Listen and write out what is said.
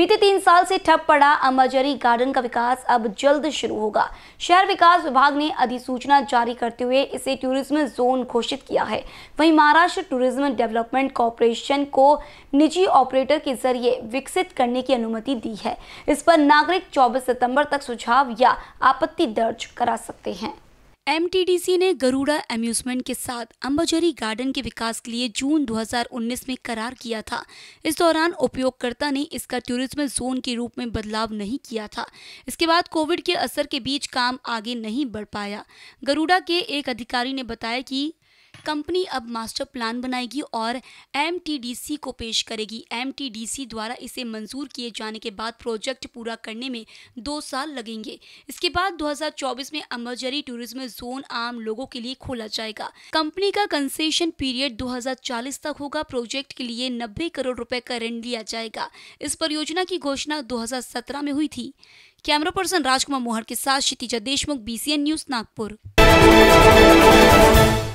बीते तीन साल से ठप पड़ा अम्बाजरी गार्डन का विकास अब जल्द शुरू होगा शहर विकास विभाग ने अधिसूचना जारी करते हुए इसे टूरिज्म जोन घोषित किया है वहीं महाराष्ट्र टूरिज्म डेवलपमेंट कॉरपोरेशन को निजी ऑपरेटर के जरिए विकसित करने की अनुमति दी है इस पर नागरिक चौबीस सितम्बर तक सुझाव या आपत्ति दर्ज करा सकते हैं एमटीडीसी ने गरुड़ा एम्यूजमेंट के साथ अम्बाजरी गार्डन के विकास के लिए जून 2019 में करार किया था इस दौरान उपयोगकर्ता ने इसका टूरिज्म जोन के रूप में बदलाव नहीं किया था इसके बाद कोविड के असर के बीच काम आगे नहीं बढ़ पाया गरुड़ा के एक अधिकारी ने बताया कि कंपनी अब मास्टर प्लान बनाएगी और एमटीडीसी को पेश करेगी एमटीडीसी द्वारा इसे मंजूर किए जाने के बाद प्रोजेक्ट पूरा करने में दो साल लगेंगे इसके बाद 2024 में अमरजरी टूरिज्म जोन आम लोगों के लिए खोला जाएगा कंपनी का कंसेशन पीरियड 2040 तक होगा प्रोजेक्ट के लिए 90 करोड़ रुपए का ऋण लिया जाएगा इस परियोजना की घोषणा 2017 में हुई थी कैमरा पर्सन राजकुमार मोहर के साथ क्षितिजा देशमुख बी न्यूज नागपुर